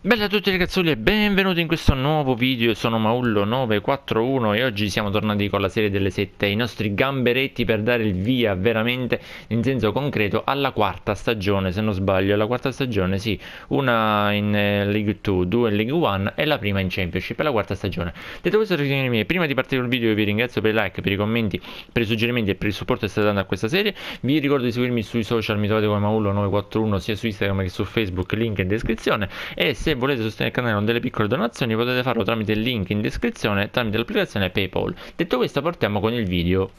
Bella a tutti ragazzoli e benvenuti in questo nuovo video, sono Maullo941 e oggi siamo tornati con la serie delle sette, i nostri gamberetti per dare il via veramente in senso concreto alla quarta stagione, se non sbaglio, la quarta stagione sì, una in eh, League 2, due in League 1 e la prima in Championship, la quarta stagione. Detto questo ragazzini miei, prima di partire col video vi ringrazio per i like, per i commenti, per i suggerimenti e per il supporto che state dando a questa serie, vi ricordo di seguirmi sui social, mi trovate come Maullo941 sia su Instagram che su Facebook, link in descrizione e se se volete sostenere il canale con delle piccole donazioni potete farlo tramite il link in descrizione tramite l'applicazione Paypal. Detto questo partiamo con il video.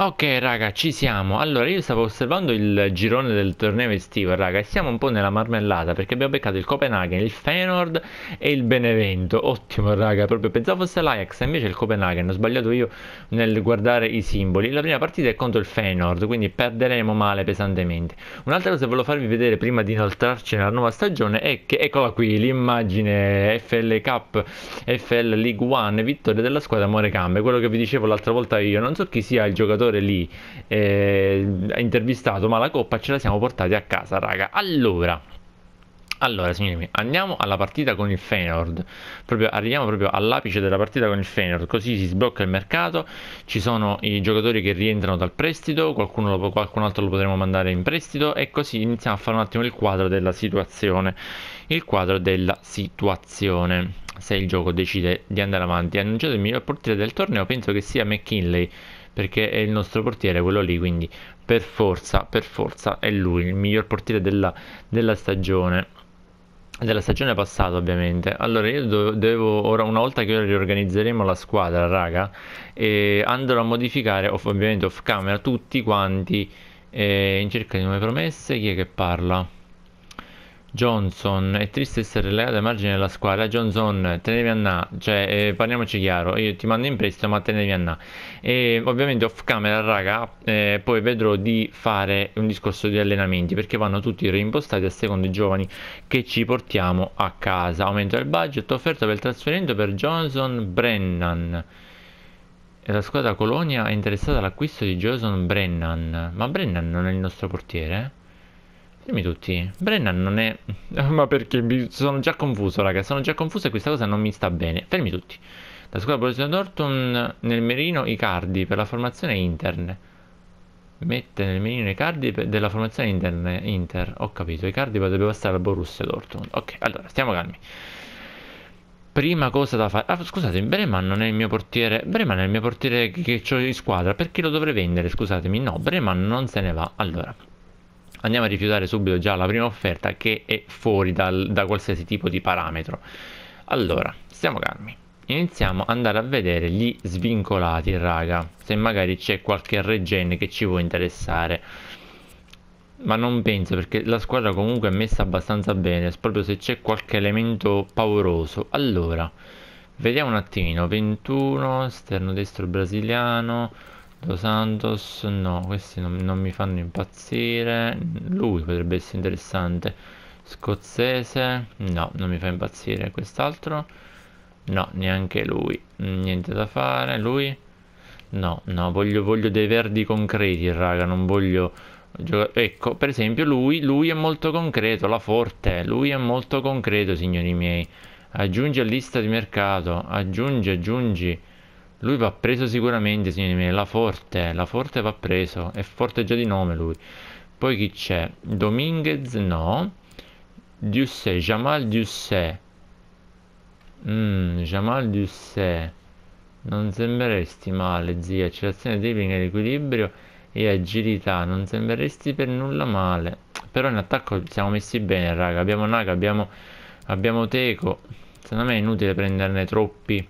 Ok raga ci siamo Allora io stavo osservando il girone del torneo estivo raga E siamo un po' nella marmellata Perché abbiamo beccato il Copenaghen, il Feyenoord e il Benevento Ottimo raga proprio Pensavo fosse l'Ajax invece il Copenaghen Ho sbagliato io nel guardare i simboli La prima partita è contro il Feyenoord Quindi perderemo male pesantemente Un'altra cosa che volevo farvi vedere prima di inoltrarci nella nuova stagione È che eccola qui l'immagine FL Cup FL League One Vittoria della squadra Morecambe Quello che vi dicevo l'altra volta io Non so chi sia il giocatore giocatore lì eh, intervistato, ma la coppa ce la siamo portati a casa, raga. Allora, allora, signori miei, andiamo alla partita con il Feyenoord. Proprio, arriviamo proprio all'apice della partita con il Feyenoord, così si sblocca il mercato, ci sono i giocatori che rientrano dal prestito, qualcuno, qualcun altro lo potremo mandare in prestito e così iniziamo a fare un attimo il quadro della situazione. Il quadro della situazione. Se il gioco decide di andare avanti, ha annunciato il miglior portiere del torneo, penso che sia McKinley perché è il nostro portiere quello lì, quindi per forza, per forza è lui, il miglior portiere della, della stagione della stagione passata ovviamente allora io do- devo ora una volta che riorganizzeremo la squadra raga eh, andrò a modificare off- ovviamente off camera tutti quanti eh, in cerca di nuove promesse chi è che parla Johnson, è triste essere legato ai margini della squadra. Johnson, te ne a na, cioè, eh, parliamoci chiaro, io ti mando in prestito, ma te ne a na. E ovviamente off camera, raga, eh, poi vedrò di fare un discorso di allenamenti, perché vanno tutti reimpostati a secondo i giovani che ci portiamo a casa. Aumento del budget offerto per il trasferimento per Johnson Brennan. E La squadra Colonia è interessata all'acquisto di Johnson Brennan, ma Brennan non è il nostro portiere, eh? Dimmi tutti. Brennan non è... Ma perché? Mi... Sono già confuso, raga. Sono già confuso e questa cosa non mi sta bene. Fermi tutti. La squadra Borussia Dortmund nel merino Icardi per la formazione Interne. Mette nel merino Icardi per... della formazione interne, Inter. Ho capito. Icardi doveva passare al Borussia Dortmund. Ok, allora, stiamo calmi prima cosa da fare. Ah, scusate, Breman non è il mio portiere. Breman è il mio portiere che, che ho in squadra. Perché lo dovrei vendere? Scusatemi. No, Breman non se ne va. Allora, andiamo a rifiutare subito già la prima offerta che è fuori dal, da qualsiasi tipo di parametro. Allora, stiamo calmi. Iniziamo ad andare a vedere gli svincolati, raga, se magari c'è qualche regen che ci può interessare. Ma non penso perché la squadra comunque è messa abbastanza bene, proprio se c'è qualche elemento pauroso. Allora, vediamo un attimino, 21, esterno destro brasiliano, Los Santos no, questi non, non mi fanno impazzire. Lui potrebbe essere interessante. Scozzese no, non mi fa impazzire. Quest'altro no, neanche lui. Niente da fare. Lui no, no, voglio, voglio dei verdi concreti, raga, non voglio Ecco, per esempio lui, lui è molto concreto, la forte, lui è molto concreto, signori miei. Aggiungi a lista di mercato, aggiungi, aggiungi. Lui va preso sicuramente, signori miei. La Forte, la Forte va preso. È forte già di nome lui. Poi chi c'è? Dominguez, no. Dussé, Jamal Dussé. Mm, Jamal Dussé. Non sembreresti male, zia. Accelerazione dribbling ed equilibrio e agilità. Non sembreresti per nulla male. Però in attacco siamo messi bene, raga. Abbiamo Naga, abbiamo, abbiamo Teco. Secondo me è inutile prenderne troppi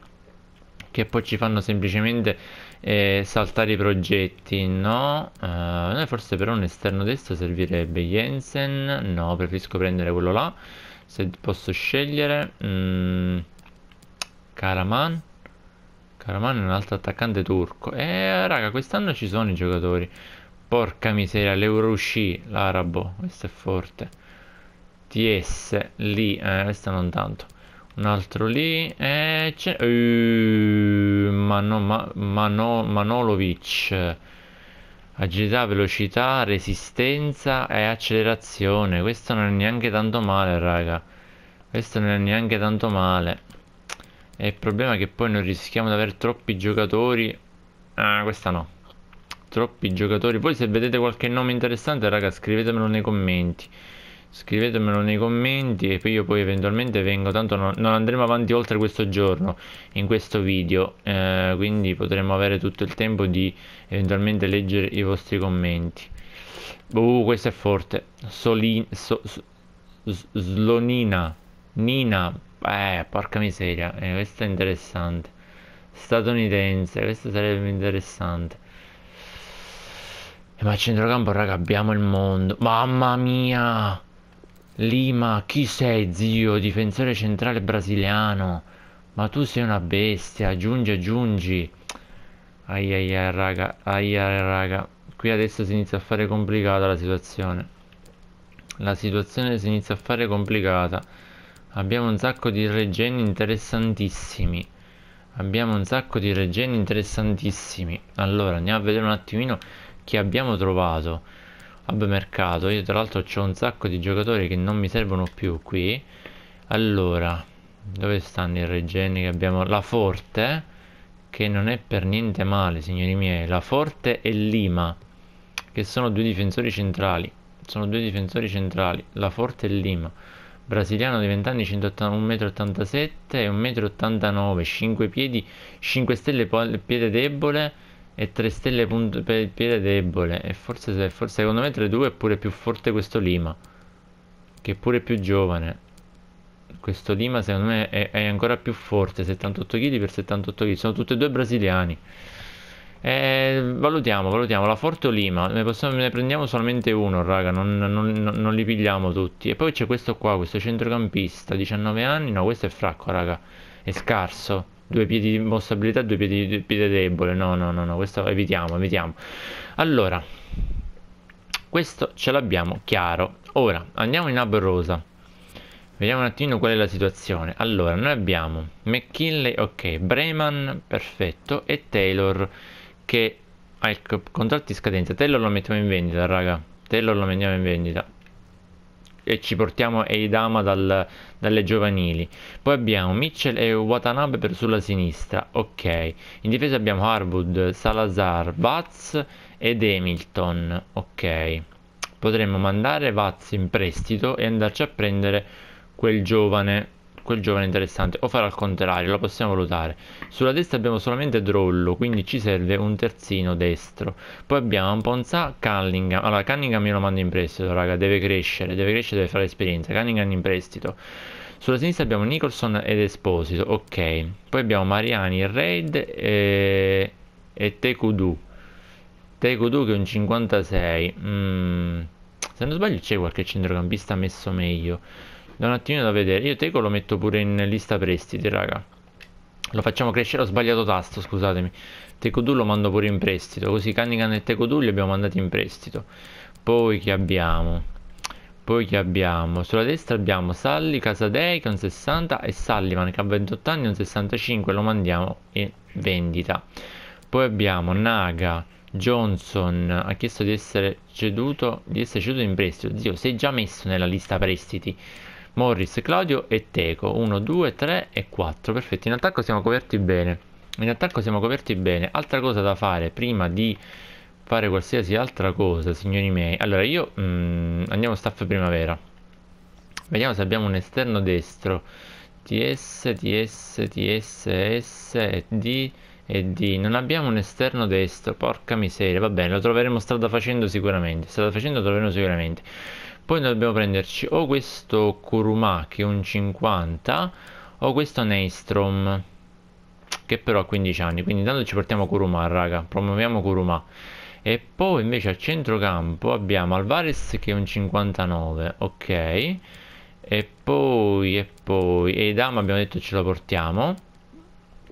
che poi ci fanno semplicemente eh, saltare i progetti no uh, noi forse però un esterno destro servirebbe Jensen no preferisco prendere quello là se posso scegliere mm. Karaman Karaman è un altro attaccante turco eh raga quest'anno ci sono i giocatori porca miseria l'Eurusci l'arabo questo è forte TS lì eh, questo non tanto un altro lì. E c'è... Eh, Mano, Manolovic. Agilità, velocità, resistenza e accelerazione. Questo non è neanche tanto male, raga. Questo non è neanche tanto male. E il problema è che poi non rischiamo di avere troppi giocatori. Ah, questa no. Troppi giocatori. Poi se vedete qualche nome interessante, raga, scrivetemelo nei commenti scrivetemelo nei commenti e poi io poi eventualmente vengo tanto non, non andremo avanti oltre questo giorno in questo video eh, quindi potremo avere tutto il tempo di eventualmente leggere i vostri commenti uh questo è forte Solin, so, so, slonina nina eh porca miseria eh, questo è interessante statunitense questo sarebbe interessante eh, ma a centrocampo raga abbiamo il mondo mamma mia Lima, chi sei zio, difensore centrale brasiliano? Ma tu sei una bestia, giungi, aggiungi. Ai ai ai raga, ai ai raga. Qui adesso si inizia a fare complicata la situazione. La situazione si inizia a fare complicata. Abbiamo un sacco di regeni interessantissimi. Abbiamo un sacco di regeni interessantissimi. Allora, andiamo a vedere un attimino chi abbiamo trovato hub mercato io tra l'altro ho un sacco di giocatori che non mi servono più qui allora dove stanno i regeni che abbiamo la forte che non è per niente male signori miei la forte e lima che sono due difensori centrali sono due difensori centrali la forte e lima brasiliano di 20 anni 1,87 m e 1,89 m 5 piedi 5 stelle piede debole e 3 stelle per il piede debole e forse, forse secondo me 3-2 è pure più forte questo Lima che è pure più giovane questo Lima secondo me è, è ancora più forte 78 kg per 78 kg sono tutti e due brasiliani e valutiamo valutiamo la forte o Lima ne, possiamo, ne prendiamo solamente uno raga non, non, non li pigliamo tutti e poi c'è questo qua questo centrocampista 19 anni no questo è fracco raga è scarso due piedi di mostrabilità, due piedi di piede debole. No, no, no, no, questo evitiamo, evitiamo. Allora, questo ce l'abbiamo chiaro. Ora, andiamo in hub rosa. Vediamo un attimo qual è la situazione. Allora, noi abbiamo McKinley, ok, Breman, perfetto, e Taylor che ha il contratto scadenza. Taylor lo mettiamo in vendita, raga. Taylor lo mettiamo in vendita e ci portiamo Eidama dal, dalle giovanili. Poi abbiamo Mitchell e Watanabe per sulla sinistra, ok. In difesa abbiamo Harwood, Salazar, Vaz ed Hamilton, ok. Potremmo mandare Vaz in prestito e andarci a prendere quel giovane quel giovane interessante o fare al contrario, la possiamo valutare. Sulla destra abbiamo solamente Drollo, quindi ci serve un terzino destro. Poi abbiamo Ponza, Cunningham. Allora Cunningham io lo mando in prestito, raga, deve crescere, deve crescere, deve fare esperienza. Cunningham in prestito. Sulla sinistra abbiamo Nicholson ed Esposito, ok. Poi abbiamo Mariani, Raid e, e Tekudu. Tekudu che è un 56. Mm. Se non sbaglio c'è qualche centrocampista messo meglio da un attimino da vedere io Teco lo metto pure in lista prestiti raga lo facciamo crescere ho sbagliato tasto scusatemi Tecodu lo mando pure in prestito così Cunningham e Tecodu li abbiamo mandati in prestito poi che abbiamo poi che abbiamo? Sulla destra abbiamo Sally, Casadei con 60 e Sullivan che ha 28 anni con 65, lo mandiamo in vendita. Poi abbiamo Naga, Johnson, ha chiesto di essere ceduto, di essere ceduto in prestito. Zio, sei già messo nella lista prestiti. Morris, Claudio e Teco 1, 2, 3 e 4 perfetto in attacco siamo coperti bene in attacco siamo coperti bene altra cosa da fare prima di fare qualsiasi altra cosa signori miei allora io mm, andiamo staff primavera vediamo se abbiamo un esterno destro TS, TS, TS, S D e D non abbiamo un esterno destro porca miseria va bene lo troveremo strada facendo sicuramente strada facendo lo troveremo sicuramente poi dobbiamo prenderci o questo Kuruma che è un 50 o questo Neistrom che però ha 15 anni quindi intanto ci portiamo Kuruma raga promuoviamo Kuruma e poi invece al centrocampo abbiamo Alvarez che è un 59 ok e poi e poi Eidama abbiamo detto ce lo portiamo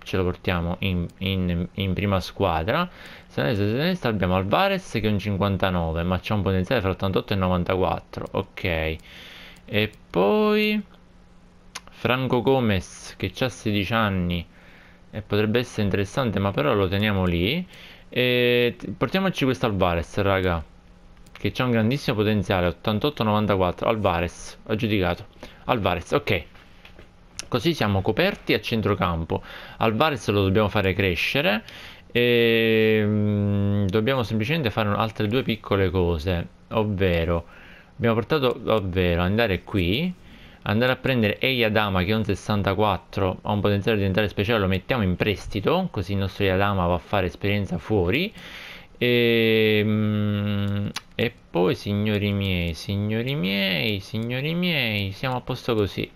ce lo portiamo in, in, in prima squadra. Sinistra, sinistra abbiamo Alvarez che è un 59, ma c'è un potenziale fra 88 e 94. Ok. E poi Franco Gomez che ha 16 anni e potrebbe essere interessante, ma però lo teniamo lì. E portiamoci questo Alvarez, raga, che ha un grandissimo potenziale, 88-94. Alvarez, ho giudicato. Alvarez, ok. Così siamo coperti a centrocampo. Alvarez lo dobbiamo fare crescere. E mm, dobbiamo semplicemente fare altre due piccole cose. Ovvero, abbiamo portato, ovvero andare qui. Andare a prendere Eyadama che è un 64, ha un potenziale di diventare speciale, lo mettiamo in prestito, così il nostro Eyadama va a fare esperienza fuori. E, mm, e, poi, signori miei, signori miei, signori miei, siamo a posto così.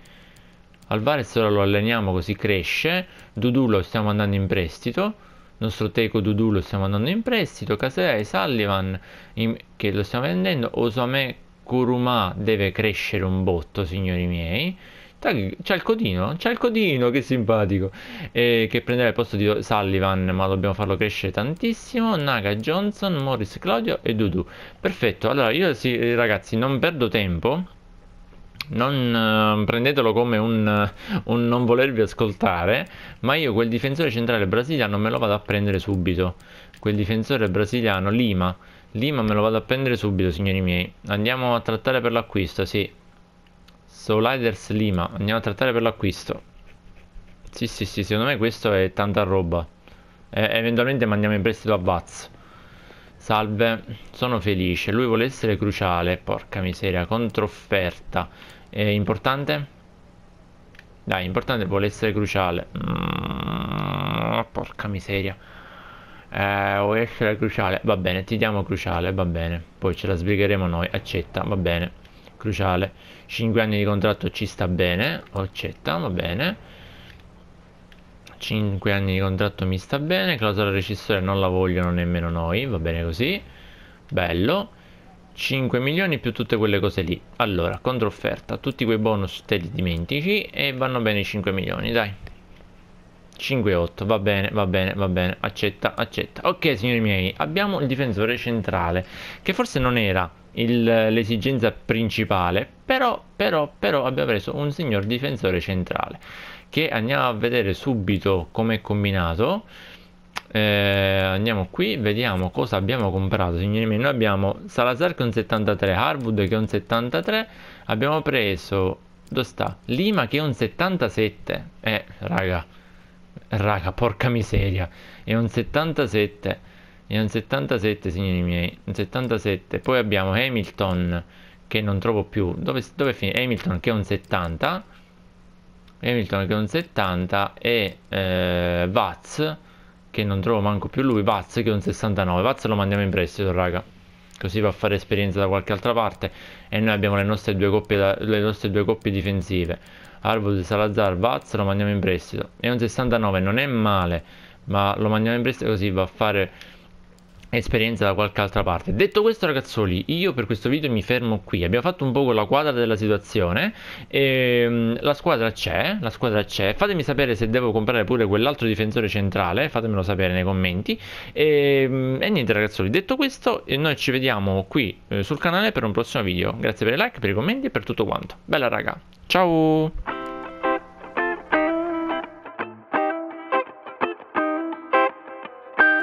Alvarez ora lo alleniamo così cresce, Dudu lo stiamo andando in prestito, il nostro Teco Dudu lo stiamo andando in prestito, Casei, Sullivan in, che lo stiamo vendendo, Osame Kuruma deve crescere un botto signori miei, c'è il codino, c'è il codino, che simpatico. Eh, che prenderà il posto di Sullivan, ma dobbiamo farlo crescere tantissimo. Naga, Johnson, Morris, Claudio e Dudu. Perfetto, allora io sì, ragazzi non perdo tempo non uh, prendetelo come un, eh, un, non volervi ascoltare, ma io quel difensore centrale brasiliano me lo vado a prendere subito. Quel difensore brasiliano, Lima. Lima me lo vado a prendere subito, signori miei. Andiamo a trattare per l'acquisto, sì. Soliders Lima, andiamo a trattare per l'acquisto. Sì, sì, sì, secondo me questo è tanta roba. E eh, eventualmente mandiamo in prestito a Vaz. Salve, sono felice. Lui vuole essere cruciale. Porca miseria, controfferta. È importante? Dai, importante vuole essere cruciale. Mm, porca miseria. Eh, vuole essere cruciale. Va bene, ti diamo cruciale, va bene. Poi ce la sbrigheremo noi. Accetta, va bene. Cruciale. 5 anni di contratto ci sta bene. Accetta, va bene. 5 anni di contratto mi sta bene, clausola rescissoria non la vogliono nemmeno noi, va bene così. Bello. 5 milioni più tutte quelle cose lì. Allora, controfferta, tutti quei bonus te li dimentichi e vanno bene i 5 milioni, dai. 5,8, va bene, va bene, va bene, accetta, accetta. Ok, signori miei, abbiamo il difensore centrale, che forse non era l'esigenza principale, però, però, però abbiamo preso un signor difensore centrale che andiamo a vedere subito come è combinato eh, andiamo qui vediamo cosa abbiamo comprato signori miei noi abbiamo Salazar che è un 73 Harwood che è un 73 abbiamo preso dove sta? Lima che è un 77 eh raga raga porca miseria è un 77 è un 77 signori miei un 77 poi abbiamo Hamilton che non trovo più dove, dove finito? Hamilton che è un 70 Hamilton che è un 70 e eh, Vaz che non trovo manco più lui Vaz che è un 69 Vaz lo mandiamo in prestito raga così va a fare esperienza da qualche altra parte e noi abbiamo le nostre due coppie, da, nostre due coppie difensive Arvold, Salazar, Vaz lo mandiamo in prestito è un 69 non è male ma lo mandiamo in prestito così va a fare esperienza da qualche altra parte detto questo ragazzoli io per questo video mi fermo qui abbiamo fatto un po' la quadra della situazione ehm, la squadra c'è la squadra c'è fatemi sapere se devo comprare pure quell'altro difensore centrale fatemelo sapere nei commenti e, ehm, e niente ragazzoli detto questo eh, noi ci vediamo qui eh, sul canale per un prossimo video grazie per i like per i commenti e per tutto quanto bella raga ciao